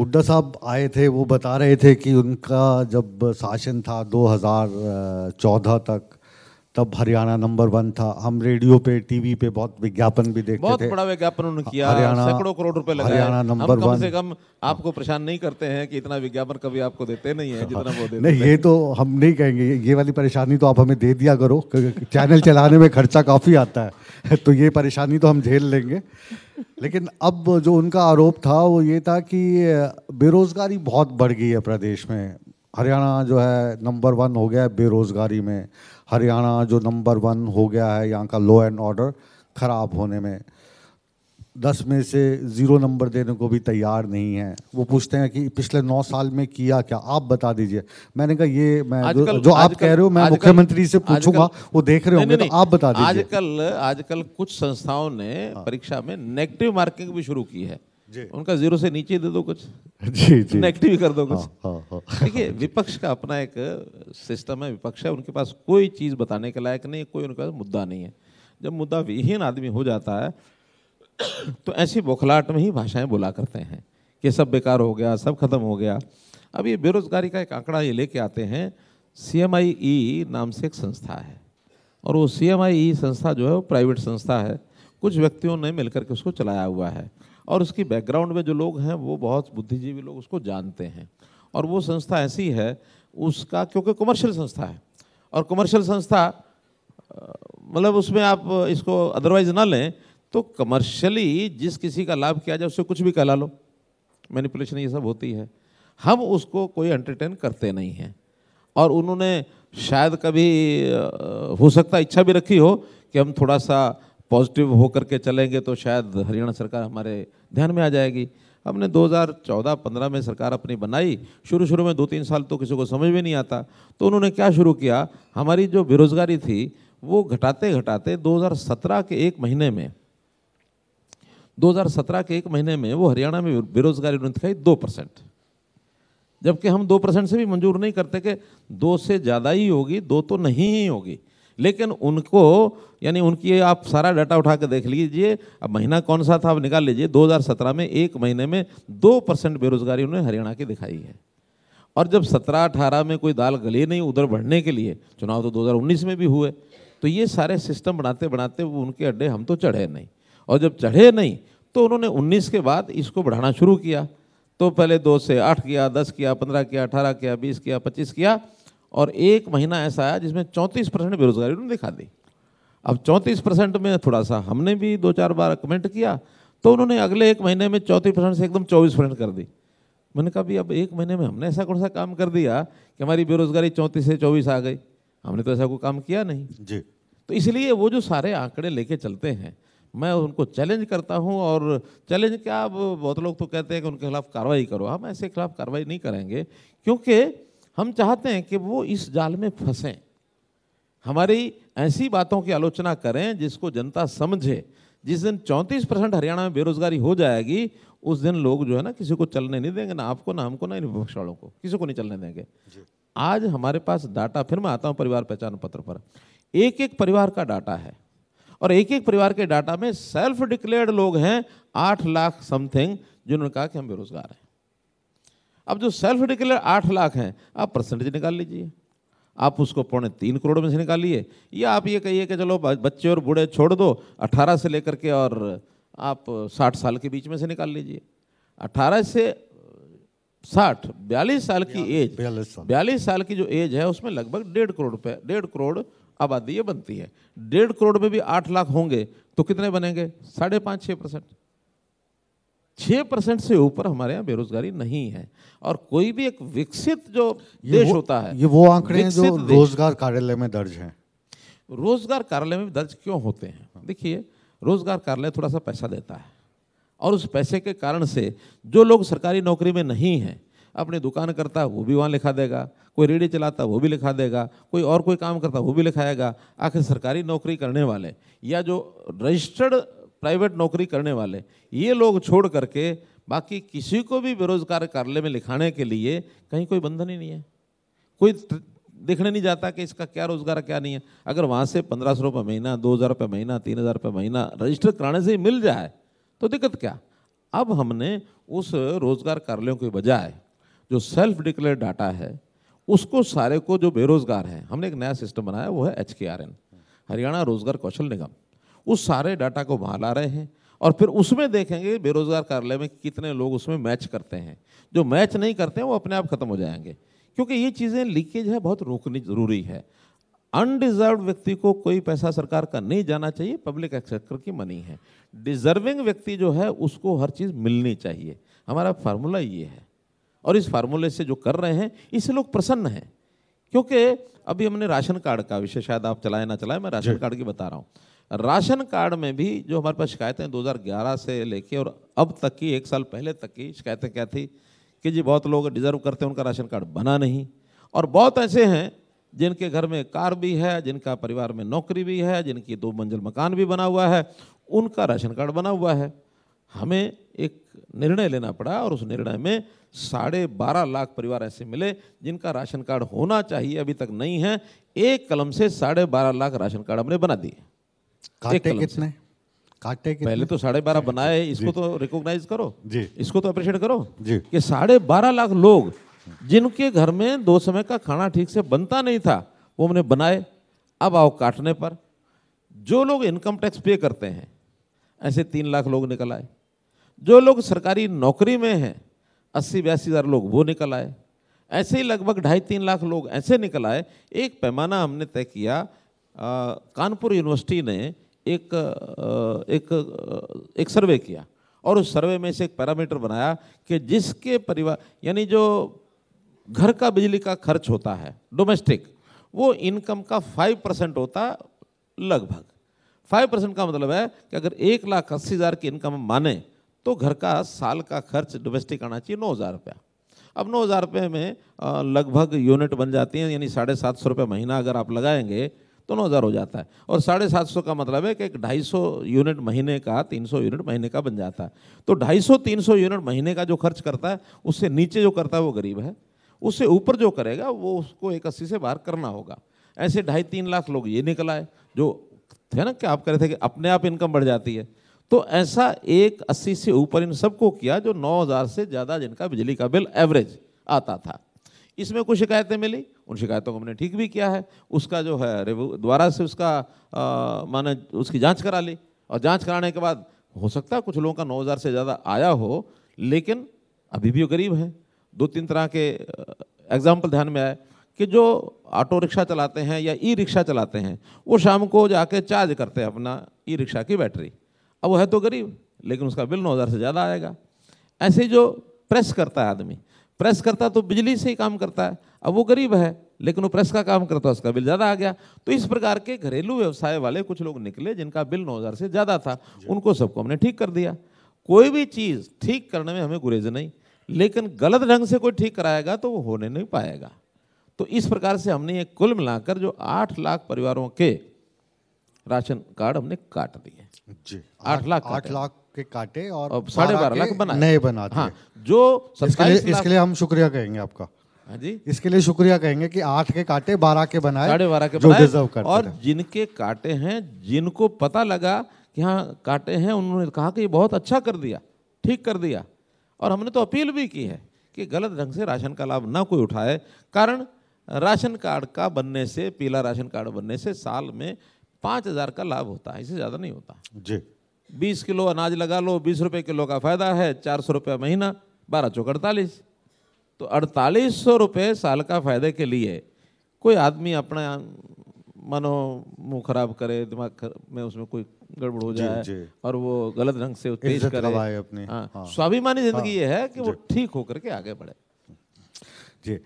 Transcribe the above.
हुड्डा साहब आए थे वो बता रहे थे कि उनका जब शासन था 2014 तक तब हरियाणा नंबर वन था हम रेडियो पे टीवी पे बहुत विज्ञापन भी देखते बहुत थे बहुत बड़ा विज्ञापन उन्होंने किया सैकड़ों करोड़ रुपए लगाए हरियाणा नंबर वन से कम आपको परेशान नहीं करते हैं कि इतना विज्ञापन कभी आपको देते नहीं है जितना वो देते नहीं ये तो हम नहीं कहेंगे ये वाली परेशानी तो आप हमें दे दिया करो चैनल चलाने में खर्चा काफ़ी आता है तो ये परेशानी तो हम झेल लेंगे लेकिन अब जो उनका आरोप था वो ये था कि बेरोज़गारी बहुत बढ़ गई है प्रदेश में हरियाणा जो है नंबर वन हो गया है बेरोज़गारी में हरियाणा जो नंबर वन हो गया है यहाँ का लॉ एंड ऑर्डर ख़राब होने में दस में से ज़ीरो नंबर देने को भी तैयार नहीं है वो पूछते हैं कि पिछले नौ साल में किया क्या आप बता दीजिए मैंने कहा ये मैं जो, जो आप कह रहे हो मैं मुख्यमंत्री से पूछूंगा वो देख रहे होंगे तो आप बता दीजिए आजकल आजकल कुछ संस्थाओं ने हाँ। परीक्षा में नेगेटिव मार्किंग भी शुरू की है जी उनका जीरो से नीचे दे दो कुछ जी जी नेगेटिव कर दो कुछ ठीक हाँ, है हाँ, हाँ। विपक्ष का अपना एक सिस्टम है विपक्ष है उनके पास कोई चीज़ बताने के लायक नहीं कोई उनका मुद्दा नहीं है जब मुद्दा विहीन आदमी हो जाता है तो ऐसी बौखलाहट में ही भाषाएं बोला करते हैं कि सब बेकार हो गया सब खत्म हो गया अब ये बेरोजगारी का एक आंकड़ा ये लेके आते हैं सी e नाम से एक संस्था है और वो सी e संस्था जो है वो प्राइवेट संस्था है कुछ व्यक्तियों ने मिलकर के उसको चलाया हुआ है और उसकी बैकग्राउंड में जो लोग हैं वो बहुत बुद्धिजीवी लोग उसको जानते हैं और वो संस्था ऐसी है उसका क्योंकि कमर्शियल संस्था है और कमर्शियल संस्था मतलब उसमें आप इसको अदरवाइज ना लें तो कमर्शियली जिस किसी का लाभ किया जाए उससे कुछ भी कहला लो मैनिपुलेशन ये सब होती है हम उसको कोई एंटरटेन करते नहीं हैं और उन्होंने शायद कभी हो सकता इच्छा भी रखी हो कि हम थोड़ा सा पॉजिटिव होकर के चलेंगे तो शायद हरियाणा सरकार हमारे ध्यान में आ जाएगी हमने 2014-15 में सरकार अपनी बनाई शुरू शुरू में दो तीन साल तो किसी को समझ में नहीं आता तो उन्होंने क्या शुरू किया हमारी जो बेरोज़गारी थी वो घटाते घटाते 2017 के एक महीने में 2017 के एक महीने में वो हरियाणा में बेरोजगारी उन्होंने दिखाई दो परसेंट जबकि हम दो परसेंट से भी मंजूर नहीं करते कि दो से ज़्यादा ही होगी दो तो नहीं ही होगी लेकिन उनको यानी उनकी आप सारा डाटा उठा के देख लीजिए अब महीना कौन सा था आप निकाल लीजिए 2017 में एक महीने में दो परसेंट बेरोजगारी उन्होंने हरियाणा की दिखाई है और जब सत्रह अठारह में कोई दाल गले नहीं उधर बढ़ने के लिए चुनाव तो 2019 में भी हुए तो ये सारे सिस्टम बनाते बनाते वो उनके अड्डे हम तो चढ़े नहीं और जब चढ़े नहीं तो उन्होंने उन्नीस के बाद इसको बढ़ाना शुरू किया तो पहले दो से आठ किया दस किया पंद्रह किया अठारह किया बीस किया पच्चीस किया और एक महीना ऐसा आया जिसमें चौंतीस परसेंट बेरोजगारी उन्होंने दिखा दी अब चौंतीस परसेंट में थोड़ा सा हमने भी दो चार बार कमेंट किया तो उन्होंने अगले एक महीने में चौंतीस परसेंट से एकदम चौबीस परसेंट कर दी मैंने कहा भी अब एक महीने में हमने ऐसा कौन सा काम कर दिया कि हमारी बेरोजगारी चौंतीस से चौबीस आ गई हमने तो ऐसा कोई काम किया नहीं जी तो इसलिए वो जो सारे आंकड़े लेके चलते हैं मैं उनको चैलेंज करता हूं और चैलेंज क्या अब बहुत लोग तो कहते हैं कि उनके खिलाफ कार्रवाई करो हम ऐसे खिलाफ कार्रवाई नहीं करेंगे क्योंकि हम चाहते हैं कि वो इस जाल में फंसें हमारी ऐसी बातों की आलोचना करें जिसको जनता समझे जिस दिन 34 परसेंट हरियाणा में बेरोजगारी हो जाएगी उस दिन लोग जो है ना किसी को चलने नहीं देंगे ना आपको ना हमको ना इन विपक्ष वालों को किसी को नहीं चलने देंगे आज हमारे पास डाटा फिर मैं आता हूँ परिवार पहचान पत्र पर एक एक परिवार का डाटा है और एक एक परिवार के डाटा में सेल्फ डिक्लेयर्ड लोग हैं आठ लाख समथिंग जिन्होंने कहा कि हम बेरोजगार हैं अब जो सेल्फ डिक्लेयर आठ लाख हैं आप परसेंटेज निकाल लीजिए आप उसको पौने तीन करोड़ में से निकालिए या आप ये कहिए कि चलो बच्चे और बूढ़े छोड़ दो अठारह से लेकर के और आप साठ साल के बीच में से निकाल लीजिए अठारह से साठ बयालीस साल की एज बयालीस साल की जो एज है उसमें लगभग डेढ़ करोड़ रुपये डेढ़ करोड़ आबादी ये बनती है डेढ़ करोड़ में भी आठ लाख होंगे तो कितने बनेंगे साढ़े पाँच छः परसेंट छः परसेंट से ऊपर हमारे यहाँ बेरोजगारी नहीं है और कोई भी एक विकसित जो देश होता है ये वो आंकड़े जो रोजगार कार्यालय में दर्ज हैं रोजगार कार्यालय में दर्ज क्यों होते हैं हाँ। देखिए रोजगार कार्यालय थोड़ा सा पैसा देता है और उस पैसे के कारण से जो लोग सरकारी नौकरी में नहीं हैं अपनी दुकान करता है वो भी वहाँ लिखा देगा कोई रेडी चलाता वो भी लिखा देगा कोई और कोई काम करता वो भी लिखाएगा आखिर सरकारी नौकरी करने वाले या जो रजिस्टर्ड प्राइवेट नौकरी करने वाले ये लोग छोड़ करके बाकी किसी को भी बेरोजगार कार्यालय में लिखाने के लिए कहीं कोई बंधन ही नहीं है कोई देखने नहीं जाता कि इसका क्या रोजगार क्या नहीं है अगर वहाँ से पंद्रह सौ रुपये महीना दो हज़ार रुपये महीना तीन हज़ार रुपये महीना रजिस्टर कराने से ही मिल जाए तो दिक्कत क्या अब हमने उस रोजगार कार्यालयों के बजाय जो सेल्फ डिक्लेयर डाटा है उसको सारे को जो बेरोजगार है हमने एक नया सिस्टम बनाया वो है एच हरियाणा रोजगार कौशल निगम उस सारे डाटा को वहाँ ला रहे हैं और फिर उसमें देखेंगे बेरोजगार कार्यालय में कितने लोग उसमें मैच करते हैं जो मैच नहीं करते हैं वो अपने आप खत्म हो जाएंगे क्योंकि ये चीज़ें लीकेज है बहुत रोकनी जरूरी है अनडिजर्व व्यक्ति को कोई पैसा सरकार का नहीं जाना चाहिए पब्लिक सेक्टर की मनी है डिजर्विंग व्यक्ति जो है उसको हर चीज़ मिलनी चाहिए हमारा फार्मूला ये है और इस फार्मूले से जो कर रहे हैं इससे लोग प्रसन्न हैं क्योंकि अभी हमने राशन कार्ड का विषय शायद आप चलाए ना चलाए मैं राशन कार्ड की बता रहा हूँ राशन कार्ड में भी जो हमारे पास शिकायतें 2011 से लेके और अब तक की एक साल पहले तक की शिकायतें क्या थी कि जी बहुत लोग डिज़र्व करते हैं उनका राशन कार्ड बना नहीं और बहुत ऐसे हैं जिनके घर में कार भी है जिनका परिवार में नौकरी भी है जिनकी दो मंजिल मकान भी बना हुआ है उनका राशन कार्ड बना हुआ है हमें एक निर्णय लेना पड़ा और उस निर्णय में साढ़े बारह लाख परिवार ऐसे मिले जिनका राशन कार्ड होना चाहिए अभी तक नहीं है एक कलम से साढ़े बारह लाख राशन कार्ड हमने बना दिए काटे कितने काटे कितने? पहले तो साढ़े बारह बनाए इसको तो रिकॉग्नाइज करो जी इसको तो अप्रिशिएट करो जी कि साढ़े बारह लाख लोग जिनके घर में दो समय का खाना ठीक से बनता नहीं था वो हमने बनाए अब आओ काटने पर जो लोग इनकम टैक्स पे करते हैं ऐसे तीन लाख लोग निकल आए जो लोग सरकारी नौकरी में हैं अस्सी बयासी हज़ार लोग वो निकल आए ऐसे ही लगभग ढाई तीन लाख लोग ऐसे निकल आए एक पैमाना हमने तय किया कानपुर यूनिवर्सिटी ने एक एक एक सर्वे किया और उस सर्वे में से एक पैरामीटर बनाया कि जिसके परिवार यानी जो घर का बिजली का खर्च होता है डोमेस्टिक वो इनकम का फाइव परसेंट होता लगभग फाइव परसेंट का मतलब है कि अगर एक लाख अस्सी हज़ार की इनकम हम माने तो घर का साल का खर्च डोमेस्टिक आना चाहिए नौ हज़ार रुपया अब नौ हज़ार रुपये में लगभग यूनिट बन जाती है यानी साढ़े सात सौ रुपये महीना अगर आप लगाएंगे दोनों हज़ार हो जाता है और साढ़े सात सौ का मतलब है कि एक ढाई सौ यूनिट महीने का तीन सौ यूनिट महीने का बन जाता है तो ढाई सौ तीन सौ यूनिट महीने का जो खर्च करता है उससे नीचे जो करता है वो गरीब है उससे ऊपर जो करेगा वो उसको एक अस्सी से बाहर करना होगा ऐसे ढाई तीन लाख लोग ये निकल आए जो थे ना कि आप कह रहे थे कि अपने आप इनकम बढ़ जाती है तो ऐसा एक अस्सी से ऊपर इन सबको किया जो नौ हज़ार से ज़्यादा जिनका बिजली का बिल एवरेज आता था इसमें कुछ शिकायतें मिली उन शिकायतों को हमने ठीक भी किया है उसका जो है द्वारा से उसका माने उसकी जाँच करा ली और जाँच कराने के बाद हो सकता है कुछ लोगों का 9000 से ज़्यादा आया हो लेकिन अभी भी वो गरीब हैं दो तीन तरह के एग्जाम्पल ध्यान में आए कि जो ऑटो रिक्शा चलाते हैं या ई रिक्शा चलाते हैं वो शाम को जाके चार्ज करते हैं अपना ई रिक्शा की बैटरी अब वो है तो गरीब लेकिन उसका बिल नौ हज़ार से ज़्यादा आएगा ऐसे जो प्रेस करता है आदमी प्रेस करता तो बिजली से ही काम करता है अब वो गरीब है लेकिन वो प्रेस का काम करता उसका बिल ज़्यादा आ गया तो इस प्रकार के घरेलू व्यवसाय वाले कुछ लोग निकले जिनका बिल नौ हज़ार से ज़्यादा था उनको सबको हमने ठीक कर दिया कोई भी चीज़ ठीक करने में हमें गुरेज नहीं लेकिन गलत ढंग से कोई ठीक कराएगा तो वो होने नहीं पाएगा तो इस प्रकार से हमने ये कुल मिलाकर जो आठ लाख परिवारों के राशन कार्ड हमने काट दिए जी आठ लाख आठ लाख के काटे और साढ़े बारह लाख बना नए बना हाँ जो इसके लिए, इसके लिए हम शुक्रिया कहेंगे आपका हाँ जी इसके लिए शुक्रिया कहेंगे कि आठ के काटे बारह के बनाए साढ़े बारह के जो डिजर्व करते और जिनके काटे हैं जिनको पता लगा कि हाँ काटे हैं उन्होंने कहा कि ये बहुत अच्छा कर दिया ठीक कर दिया और हमने तो अपील भी की है कि गलत ढंग से राशन का लाभ ना कोई उठाए कारण राशन कार्ड का बनने से पीला राशन कार्ड बनने से साल में पाँच हज़ार का लाभ होता है इससे ज़्यादा नहीं होता जी बीस किलो अनाज लगा लो बीस रुपये किलो का फ़ायदा है चार सौ रुपया महीना बारह चौक अड़तालीस तो अड़तालीस सौ रुपये साल का फ़ायदे के लिए कोई आदमी अपना मनो मुंह खराब करे दिमाग खर, में उसमें कोई गड़बड़ हो जाए और वो गलत ढंग से उत्तेज करे अपने हाँ, हाँ, स्वाभिमानी जिंदगी हाँ, ये है कि वो ठीक होकर के आगे बढ़े जी